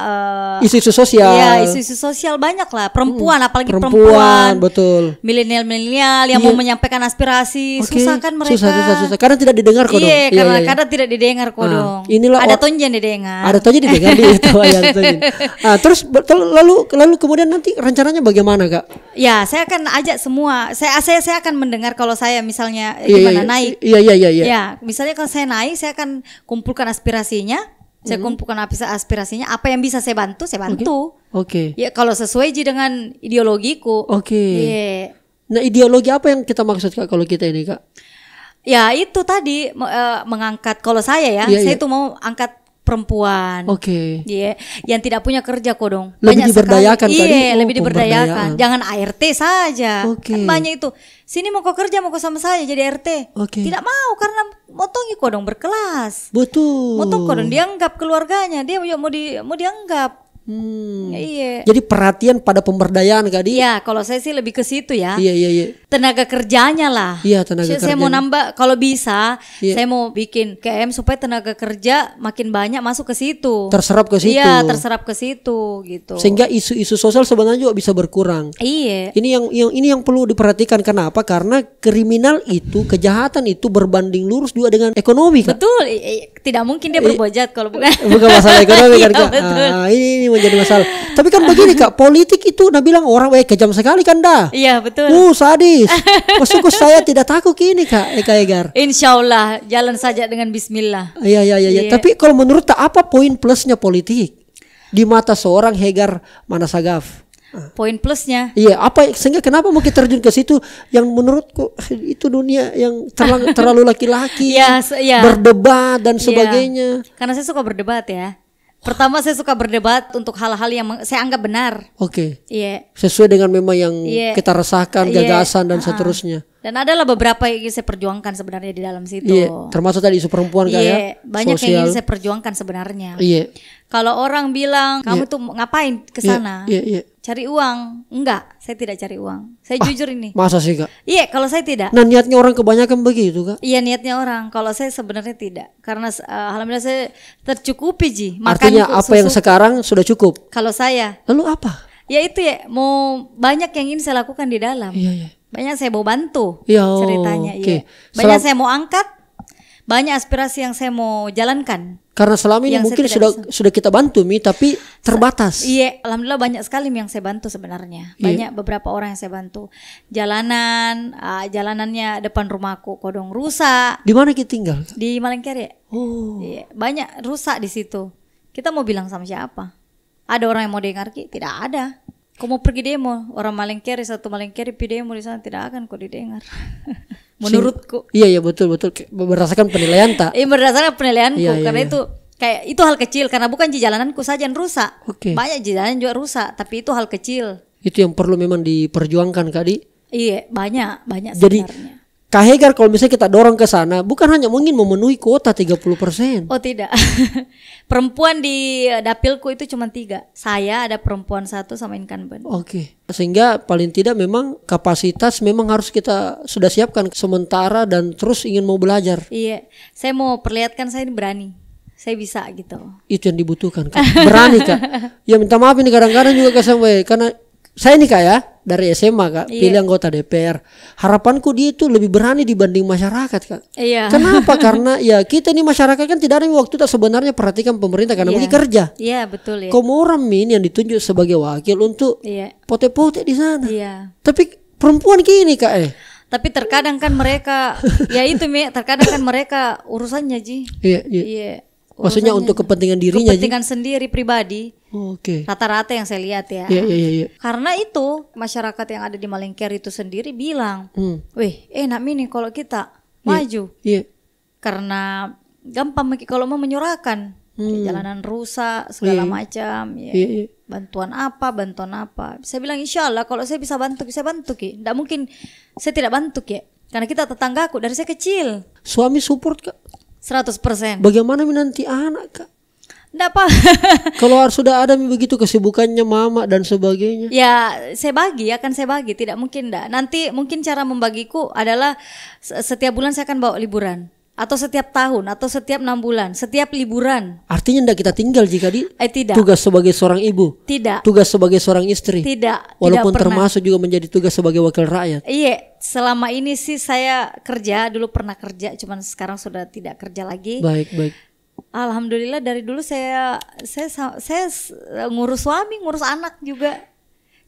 S2: uh, isu-isu sosial. Iya isu-isu sosial banyak lah. Perempuan hmm. apalagi perempuan, perempuan betul. Milenial-milenial yang yeah. mau menyampaikan aspirasi okay. susah kan mereka. Susah, susah,
S1: susah. Karena tidak didengar kok Iya yeah, karena yeah,
S2: iya. tidak didengar kok uh. dong. Inilah ada tonjen didengar. Ada tonjeng didengar di *laughs* iya, itu ya Nah,
S1: terus lalu lalu kemudian nanti rencananya bagaimana kak?
S2: Ya saya akan ajak semua. Saya saya saya akan mendengar kalau saya misalnya yeah, iya, gimana yeah, naik. Iya iya iya. Ya, misalnya kalau saya naik saya akan akan kumpulkan aspirasinya, saya hmm. kumpulkan aspirasinya apa yang bisa saya bantu saya bantu oke okay. okay. ya kalau sesuai dengan ideologiku oke
S1: okay. Iya. yeah. nah
S2: ideologi apa yang kita maksud
S1: kak kalau kita ini kak
S2: ya itu tadi eh, mengangkat kalau saya ya yeah, saya itu iya. yeah. mau angkat perempuan. Oke. Okay. Iya, yeah. yang tidak punya kerja kok dong. Lebih banyak diberdayakan sekali. Iya, oh, lebih diberdayakan. Jangan ART saja. Okay. Kan banyak itu. Sini mau kok kerja mau kok sama saya jadi RT. Oke. Okay. Tidak mau karena motongi kok dong berkelas. Betul. Motong kok dong dianggap keluarganya, dia mau di mau dianggap Hmm. Iya. Jadi
S1: perhatian pada pemberdayaan kak di?
S2: Iya, kalau saya sih lebih ke situ ya. Iya iya iya. Tenaga kerjanya lah.
S1: Iya tenaga kerja. Saya mau
S2: nambah kalau bisa, iya. saya mau bikin KM supaya tenaga kerja makin banyak masuk ke situ. Terserap ke situ. Iya, terserap ke situ gitu. Sehingga
S1: isu-isu sosial sebenarnya juga bisa berkurang. Iya. Ini yang yang ini yang perlu diperhatikan kenapa? Karena kriminal itu kejahatan itu berbanding lurus juga dengan ekonomi. Kak.
S2: Betul. Tidak mungkin dia berbuat jahat kalau *laughs* bukan. Bukan masalah ekonomi kan. *laughs* iya, betul.
S1: Ah, ini yang jadi masalah. Tapi kan begini kak, politik itu udah bilang orang eh kejam sekali kan dah.
S2: Iya betul. Uh
S1: sadis. Maksudku saya tidak takut kini kak Eka Egar.
S2: Insya Allah jalan saja dengan Bismillah. Iya iya iya. Ya.
S1: Tapi kalau menurut tak apa poin plusnya politik di mata seorang Hegar Manasagaf?
S2: Poin plusnya.
S1: Iya, apa sehingga kenapa mau kita terjun ke situ yang menurutku itu dunia yang terlalu *laughs* terlalu laki-laki. ya, ya. Berdebat dan iya. sebagainya.
S2: Ya. Karena saya suka berdebat ya. Pertama saya suka berdebat untuk hal-hal yang saya anggap benar. Oke. Okay. Iya.
S1: Sesuai dengan memang yang yeah. kita resahkan, iya. gagasan yeah. dan uh -huh. seterusnya.
S2: Dan ada lah beberapa yang ingin saya perjuangkan sebenarnya di dalam situ. Yeah. Termasuk
S1: tadi isu perempuan kayak. Iya. Ya? Banyak sosial. yang ingin saya
S2: perjuangkan sebenarnya. Iya. Yeah. Kalau orang bilang kamu yeah. tuh ngapain ke iya, sana? Iya, yeah. iya, yeah, yeah cari uang. Enggak, saya tidak cari uang. Saya ah, jujur ini. Masa sih, Kak? Iya, kalau saya tidak. Nah,
S1: niatnya orang kebanyakan begitu, Kak?
S2: Iya, niatnya orang. Kalau saya sebenarnya tidak. Karena uh, alhamdulillah saya tercukupi, Ji. Makan Artinya apa susu. yang
S1: sekarang sudah cukup?
S2: Kalau saya. Lalu apa? Ya itu ya, mau banyak yang ingin saya lakukan di dalam. Iya, iya. Banyak saya mau bantu Yo, ya, ceritanya, okay. iya. Banyak Selam saya mau angkat, banyak aspirasi yang saya mau jalankan. Karena selama ini mungkin sudah bisa.
S1: sudah kita bantu Mi, tapi terbatas.
S2: Iya, alhamdulillah banyak sekali yang saya bantu sebenarnya. Iya. Banyak iya. beberapa orang yang saya bantu. Jalanan, uh, jalanannya depan rumahku kodong rusak.
S1: Di mana kita tinggal?
S2: Di Malengker ya. Oh. Iya, banyak rusak di situ. Kita mau bilang sama siapa? Ada orang yang mau dengar ki? Tidak ada. Kau mau pergi demo, orang Malengkeri satu Malengkeri pergi demo di sana tidak akan kau didengar. *laughs*
S1: menurutku Sing, iya iya betul betul berdasarkan penilaian tak
S2: iya berdasarkan penilaianku iya, iya, karena iya. itu kayak itu hal kecil karena bukan jalananku saja yang rusak okay. banyak jalanan juga rusak tapi itu hal kecil
S1: itu yang perlu memang diperjuangkan kak di
S2: iya banyak banyak jadi
S1: sebenarnya. Kak Hegar kalau misalnya kita dorong ke sana bukan hanya mungkin memenuhi kuota 30%.
S2: Oh tidak. *laughs* perempuan di dapilku itu cuma tiga. Saya ada perempuan satu sama incumbent. Oke.
S1: Okay. Sehingga paling tidak memang kapasitas memang harus kita sudah siapkan sementara dan terus ingin mau belajar.
S2: Iya. Saya mau perlihatkan saya ini berani saya bisa gitu.
S1: Itu yang dibutuhkan,
S2: Kak. Berani, Kak.
S1: *laughs* ya minta maaf ini kadang-kadang juga Kak sampai karena saya nih kak ya dari SMA kak iya. pilih anggota DPR harapanku dia itu lebih berani dibanding masyarakat kak
S2: iya. *laughs* kenapa
S1: karena ya kita ini masyarakat kan tidak ada waktu tak sebenarnya perhatikan pemerintah karena iya. kerja
S2: iya betul ya
S1: komoran min yang ditunjuk sebagai wakil untuk iya. pote-pote di sana iya. tapi perempuan gini, kak eh
S2: tapi terkadang kan mereka *laughs* ya itu mi terkadang kan mereka urusannya ji
S1: iya iya, iya. Maksudnya untuk kepentingan dirinya Kepentingan
S2: sendiri pribadi Oke. Okay. Rata-rata yang saya lihat ya. Iya, yeah, iya, iya. Karena itu masyarakat yang ada di Malengker itu sendiri bilang, hmm. "Wih, enak ini kalau kita iya, maju." Iya. Karena gampang kalau mau menyurahkan hmm. jalanan rusak segala iya, iya. macam ya. Iya, yeah. Bantuan apa, bantuan apa. Saya bilang insya Allah kalau saya bisa bantu, saya bantu Ki. Tidak mungkin saya tidak bantu Ki. Karena kita tetanggaku dari saya kecil. Suami support Kak? 100%. Bagaimana menanti anak Kak? Enggak apa.
S1: Kalau *laughs* sudah ada begitu kesibukannya mama dan sebagainya.
S2: Ya, saya bagi akan saya bagi, tidak mungkin enggak. Nanti mungkin cara membagiku adalah setiap bulan saya akan bawa liburan atau setiap tahun atau setiap enam bulan setiap liburan
S1: artinya tidak kita tinggal jika di
S2: eh, tidak. tugas
S1: sebagai seorang ibu tidak tugas sebagai seorang istri
S2: tidak walaupun tidak termasuk
S1: juga menjadi tugas sebagai wakil rakyat
S2: iya selama ini sih saya kerja dulu pernah kerja cuman sekarang sudah tidak kerja lagi baik baik Alhamdulillah dari dulu saya saya saya ngurus suami, ngurus anak juga.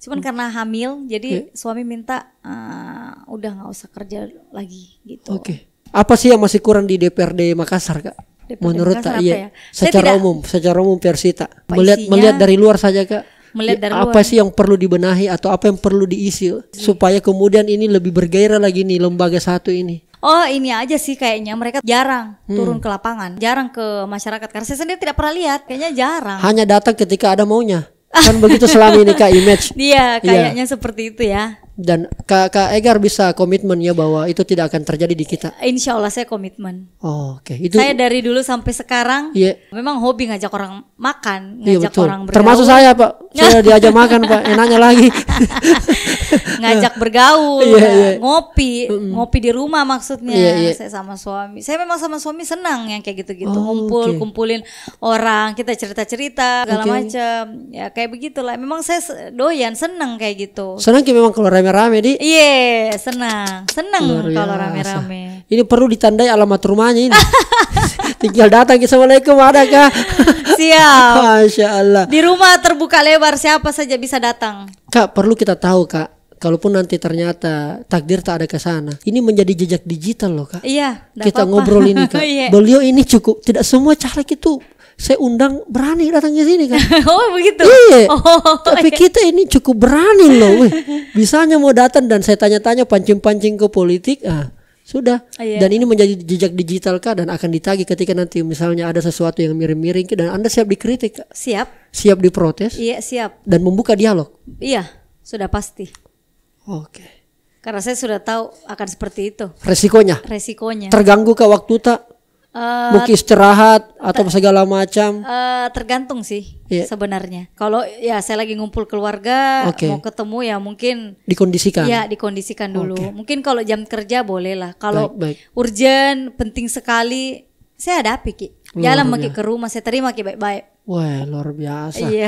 S2: Cuman hmm. karena hamil, jadi okay. Iya. suami minta uh, udah nggak usah kerja lagi gitu.
S1: Oke. Okay. Apa sih yang masih kurang di DPRD Makassar, Kak? DPRD Menurut Makassar tak, iya. Ya? Secara tidak, umum, secara umum versi tak. Melihat isinya, melihat dari luar saja, Kak. Melihat dari apa luar. sih yang perlu dibenahi atau apa yang perlu diisi iya. supaya kemudian ini lebih bergairah lagi nih lembaga satu ini?
S2: oh ini aja sih kayaknya mereka jarang hmm. turun ke lapangan, jarang ke masyarakat karena saya sendiri tidak pernah lihat, kayaknya jarang. Hanya
S1: datang ketika ada maunya. Kan begitu selama ini Kak Image. *laughs* Iya, iya, kayaknya
S2: yeah. seperti itu ya
S1: dan Kak, Kak Egar bisa komitmen ya bahwa itu tidak akan terjadi di kita.
S2: Insya Allah saya komitmen.
S1: Oh, Oke, okay. itu
S2: saya dari dulu sampai sekarang yeah. memang hobi ngajak orang makan, iya, ngajak yeah, betul. orang bergaul. Termasuk
S1: saya Pak, *laughs* saya diajak makan Pak, enaknya lagi.
S2: *laughs* ngajak bergaul, yeah, yeah. Iya. ngopi, mm. ngopi di rumah maksudnya. Yeah, yeah. Saya sama suami, saya memang sama suami senang yang kayak gitu-gitu, oh, Kumpul okay. kumpulin orang, kita cerita-cerita segala okay. macam, ya kayak begitulah. Memang saya doyan, senang kayak gitu. Senang
S1: kayak memang kalau rame-rame di.
S2: Iya, yeah, senang. Senang kalau rame-rame.
S1: Ini perlu ditandai alamat rumahnya ini. *laughs* Tinggal datang Assalamualaikum ada kah? *laughs* Siap. Masya Allah.
S2: Di rumah terbuka lebar siapa saja bisa datang.
S1: Kak, perlu kita tahu, Kak kalaupun nanti ternyata takdir tak ada ke sana. Ini menjadi jejak digital loh, Kak.
S2: Iya, kita apa -apa. ngobrol ini, *laughs* Kak. yeah. Beliau
S1: ini cukup tidak semua caleg itu saya undang berani datang ke
S2: sini kan. *laughs* oh begitu. Iya. *laughs* Oh, Tapi iya. kita
S1: ini cukup berani loh. Wih, bisanya mau datang dan saya tanya-tanya pancing-pancing ke politik. Ah, sudah. Oh, iya. Dan ini menjadi jejak digital kah dan akan ditagih ketika nanti misalnya ada sesuatu yang miring-miring dan Anda siap dikritik. Kah? Siap. Siap diprotes. Iya, siap. Dan membuka dialog.
S2: Iya, sudah pasti. Oke. Okay. Karena saya sudah tahu akan seperti itu. Resikonya. Resikonya. Terganggu
S1: ke waktu tak?
S2: Uh, eh, mungkin istirahat
S1: atau segala macam
S2: uh, tergantung sih yeah. sebenarnya kalau ya saya lagi ngumpul keluarga okay. mau ketemu ya mungkin
S1: dikondisikan ya
S2: dikondisikan dulu okay. mungkin kalau jam kerja boleh lah kalau urgent penting sekali saya ada ki jalan maki ke rumah saya terima ki baik-baik
S1: Wah luar
S2: biasa. Iya.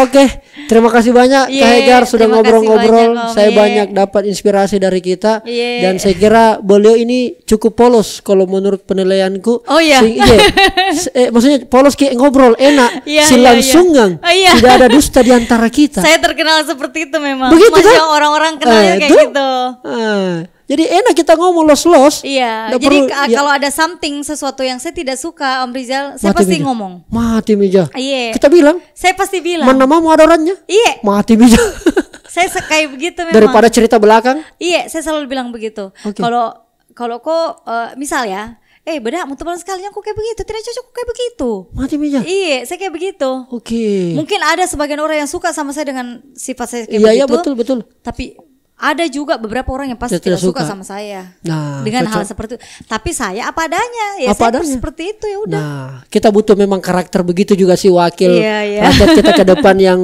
S1: Oke, okay, terima kasih banyak yeah, Kak iya, Hegar sudah ngobrol-ngobrol. Saya saya banyak dapat inspirasi dari kita yeah. dan saya kira beliau ini cukup polos kalau menurut penilaianku. Oh iya. Yeah. Iya. *laughs* eh, maksudnya polos kayak ngobrol enak, yeah, silang yeah, yeah. Oh, yeah. Tidak ada dusta di antara kita.
S2: saya terkenal seperti itu memang. Begitu kan? orang-orang kenalnya eh, kayak itu? gitu.
S1: Eh jadi enak kita ngomong los-los. Iya. Jadi ya. kalau ada
S2: something sesuatu yang saya tidak suka Om Rizal, saya mati pasti meja. ngomong.
S1: Mati meja.
S2: Iya. Kita bilang. Saya pasti bilang. Mana
S1: mau ada orangnya? Iya. Mati meja.
S2: *laughs* saya kayak begitu memang. Daripada cerita belakang? Iya, saya selalu bilang begitu. Kalau okay. kalau kok uh, misal ya, eh beda mau teman sekali, aku kayak begitu tidak cocok aku kayak begitu mati meja iya saya kayak begitu oke okay. mungkin ada sebagian orang yang suka sama saya dengan sifat saya kayak iya, iya begitu iya betul betul tapi ada juga beberapa orang yang pasti tidak, tidak suka. sama saya
S1: nah, dengan cocok. hal seperti
S2: itu. Tapi saya apa adanya ya apa saya adanya? seperti itu
S1: ya udah. Nah, kita butuh memang karakter begitu juga si wakil iya, iya. rakyat kita ke *laughs* depan yang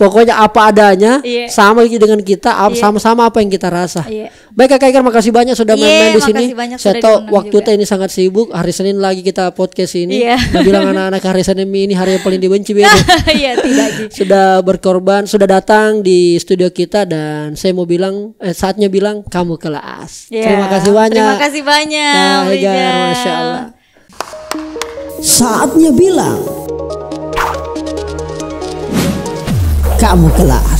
S1: pokoknya apa adanya yeah. sama dengan kita iya. sama-sama yeah. apa yang kita rasa. Yeah. Baik Kak Ikar makasih banyak sudah iya, main-main di sini. Saya tahu waktu teh ini sangat sibuk. Hari Senin lagi kita podcast ini. Yeah. bilang anak-anak hari Senin ini hari yang paling dibenci *laughs*
S2: Iya,
S1: Sudah berkorban, sudah datang di studio kita dan saya mau bilang eh, saatnya bilang kamu kelas. Yeah. Terima kasih banyak. Terima
S2: kasih banyak. Kak Ikar, Masya Allah.
S1: Saatnya bilang
S2: kamu kelak